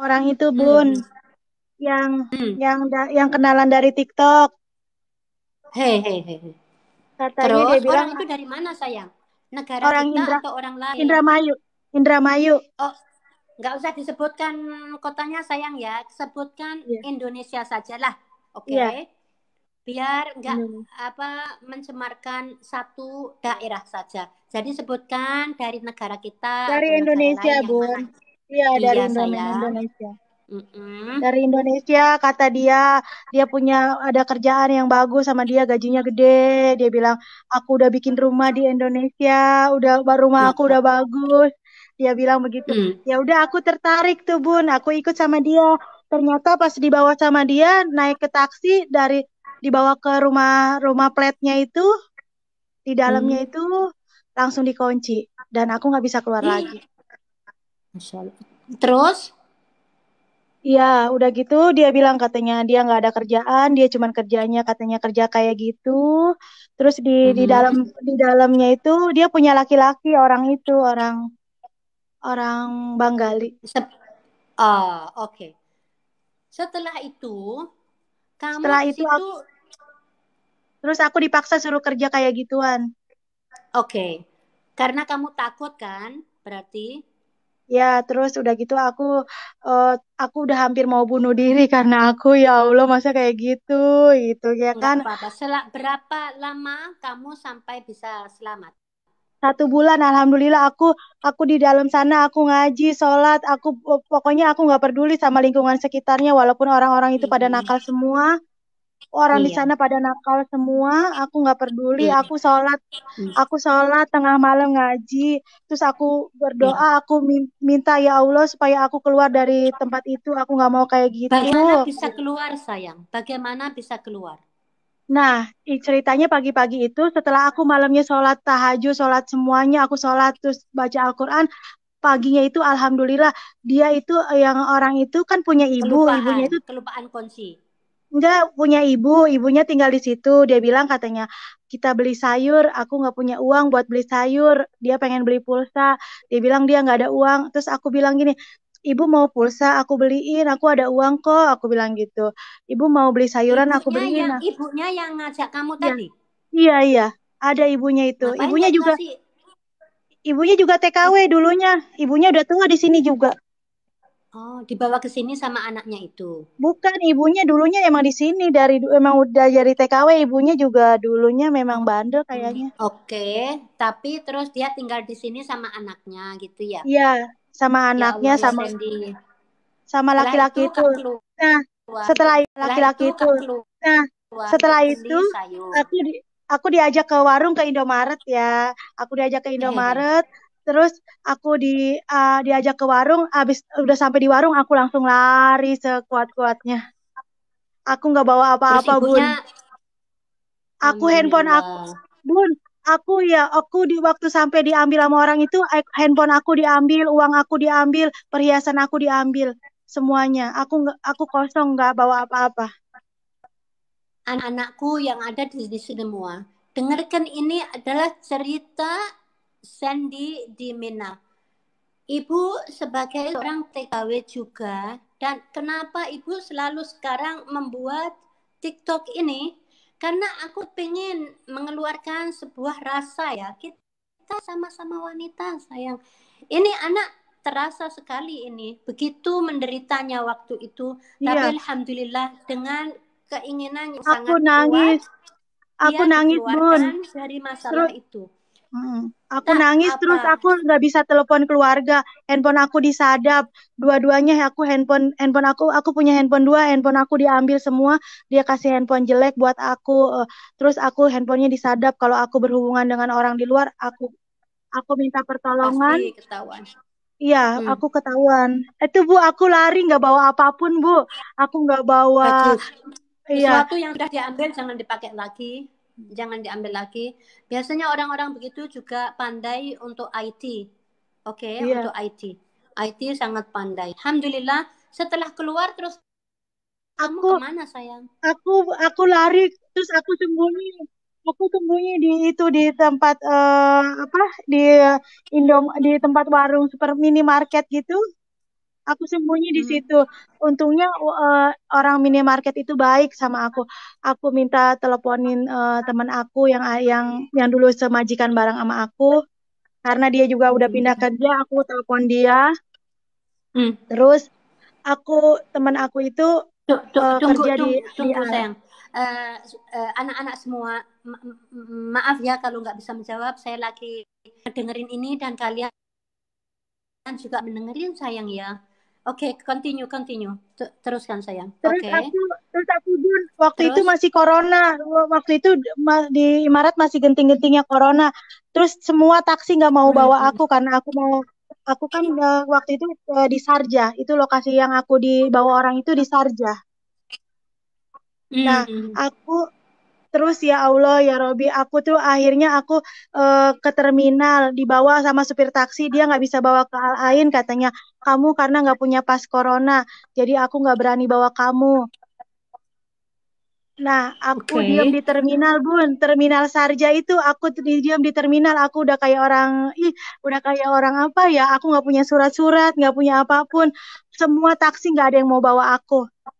Orang itu hmm. Bun hmm. yang hmm. yang da- yang kenalan dari TikTok. Hei hei hei. Katanya Terus, dia bilang orang itu dari mana sayang? Negara orang kita Indra, atau orang lain? Indramayu. Indramayu. Oh, nggak usah disebutkan kotanya sayang ya, sebutkan yeah. Indonesia sajalah. Oke. Okay? Iya. Yeah. Biar nggak hmm. apa mencemarkan satu daerah saja. Jadi sebutkan dari negara kita dari Indonesia, Bu. Iya, iya dari Indonesia. Indonesia. Mm-mm. Dari Indonesia kata dia dia punya ada kerjaan yang bagus sama dia gajinya gede dia bilang aku udah bikin rumah di Indonesia udah rumah aku udah bagus dia bilang begitu mm. ya udah aku tertarik tuh bun aku ikut sama dia ternyata pas dibawa sama dia naik ke taksi dari dibawa ke rumah rumah platnya itu di dalamnya mm. itu langsung dikunci dan aku nggak bisa keluar mm. lagi Terus? Ya, udah gitu dia bilang katanya dia nggak ada kerjaan, dia cuman kerjanya katanya kerja kayak gitu. Terus di hmm. di dalam di dalamnya itu dia punya laki-laki orang itu orang orang Banggali. Sep uh, oke. Okay. Setelah itu kamu Setelah itu situ... aku, terus aku dipaksa suruh kerja kayak gituan. Oke. Okay. Karena kamu takut kan? Berarti ya terus udah gitu aku uh, aku udah hampir mau bunuh diri karena aku ya Allah masa kayak gitu gitu ya kan apa -apa. Sel berapa lama kamu sampai bisa selamat satu bulan alhamdulillah aku aku di dalam sana aku ngaji sholat aku pokoknya aku nggak peduli sama lingkungan sekitarnya walaupun orang-orang itu pada nakal semua orang iya. di sana pada nakal semua aku nggak peduli iya. aku sholat iya. aku sholat tengah malam ngaji terus aku berdoa iya. aku minta ya Allah supaya aku keluar dari tempat itu aku nggak mau kayak gitu bagaimana bisa keluar sayang bagaimana bisa keluar Nah, ceritanya pagi-pagi itu setelah aku malamnya sholat tahajud, sholat semuanya, aku sholat terus baca Al-Quran, paginya itu alhamdulillah dia itu yang orang itu kan punya ibu kelupaan, ibunya itu kelupaan konsi Enggak punya ibu, ibunya tinggal di situ. Dia bilang katanya kita beli sayur, aku nggak punya uang buat beli sayur. Dia pengen beli pulsa. Dia bilang dia nggak ada uang. Terus aku bilang gini, ibu mau pulsa aku beliin aku ada uang kok aku bilang gitu ibu mau beli sayuran ibunya aku beliin yang, nah ibunya yang ngajak kamu iya. tadi iya iya ada ibunya itu Apa ibunya juga kasih? ibunya juga TKW dulunya ibunya udah tua di sini juga Oh, dibawa ke sini sama anaknya itu. Bukan, ibunya dulunya emang di sini dari emang udah jadi TKW, ibunya juga dulunya memang bandel hmm, kayaknya. Oke, okay. tapi terus dia tinggal di sini sama anaknya gitu ya. Iya, sama ya anaknya ya sama Sandy. sama laki-laki itu. Nah, setelah laki-laki itu, nah, setelah itu aku di, aku diajak ke warung ke Indomaret ya. Aku diajak ke iya, iya. Indomaret, terus aku di uh, diajak ke warung habis udah sampai di warung aku langsung lari sekuat-kuatnya aku nggak bawa apa-apa bun aku handphone aku bun aku ya aku di waktu sampai diambil sama orang itu eh, handphone aku diambil uang aku diambil perhiasan aku diambil semuanya aku nggak aku kosong nggak bawa apa-apa anak-anakku yang ada di, sini semua dengarkan ini adalah cerita Sandy di Mina. Ibu sebagai orang TKW juga, dan kenapa Ibu selalu sekarang membuat TikTok ini? Karena aku ingin mengeluarkan sebuah rasa ya, kita sama-sama wanita sayang. Ini anak terasa sekali ini begitu menderitanya waktu itu iya. tapi alhamdulillah dengan keinginan yang aku sangat nangis kuat, aku nangis bun dari masalah Terus, itu Hmm. Aku nah, nangis apa? terus aku nggak bisa telepon keluarga. Handphone aku disadap. Dua-duanya aku handphone handphone aku aku punya handphone dua, handphone aku diambil semua. Dia kasih handphone jelek buat aku. Eh, terus aku handphonenya disadap kalau aku berhubungan dengan orang di luar, aku aku minta pertolongan. Pasti ketahuan. Iya, hmm. aku ketahuan. Itu eh, Bu, aku lari nggak bawa apapun Bu. Aku nggak bawa. Iya. Sesuatu yang sudah diambil jangan dipakai lagi jangan diambil lagi. Biasanya orang-orang begitu juga pandai untuk IT. Oke, okay, iya. yeah. untuk IT. IT sangat pandai. Alhamdulillah setelah keluar terus aku kemana sayang? Aku aku lari terus aku sembunyi. Aku sembunyi di itu di tempat uh, apa di eh, Indom di tempat warung super minimarket gitu aku sembunyi di hmm. situ. Hmm. Untungnya uh, orang minimarket itu baik sama aku. Aku minta teleponin uh, teman aku yang yang yang dulu semajikan barang sama aku. Karena dia juga udah hmm. pindah kerja, aku telepon dia. Hmm. Terus aku teman aku itu eh, Tung, uh, kerja tunggu, di tunggu, di iya. sayang. Anak-anak uh, uh, semua, ma maaf ya kalau nggak bisa menjawab. Saya lagi dengerin ini dan kalian juga mendengarin sayang ya. Oke, okay, continue, continue. Teruskan sayang. Terus okay. aku, terus aku Jun, waktu terus? itu masih corona. Waktu itu di Maret masih genting-gentingnya corona. Terus semua taksi nggak mau bawa aku karena aku mau aku kan eh, waktu itu eh, di Sarja. Itu lokasi yang aku dibawa orang itu di Sarja. Nah, aku terus ya Allah ya Robi aku tuh akhirnya aku uh, ke terminal dibawa sama supir taksi dia nggak bisa bawa ke Al Ain katanya kamu karena nggak punya pas corona jadi aku nggak berani bawa kamu Nah, aku okay. diam di terminal, Bun. Terminal Sarja itu aku diam di terminal, aku udah kayak orang ih, udah kayak orang apa ya? Aku nggak punya surat-surat, nggak -surat, punya apapun. Semua taksi nggak ada yang mau bawa aku.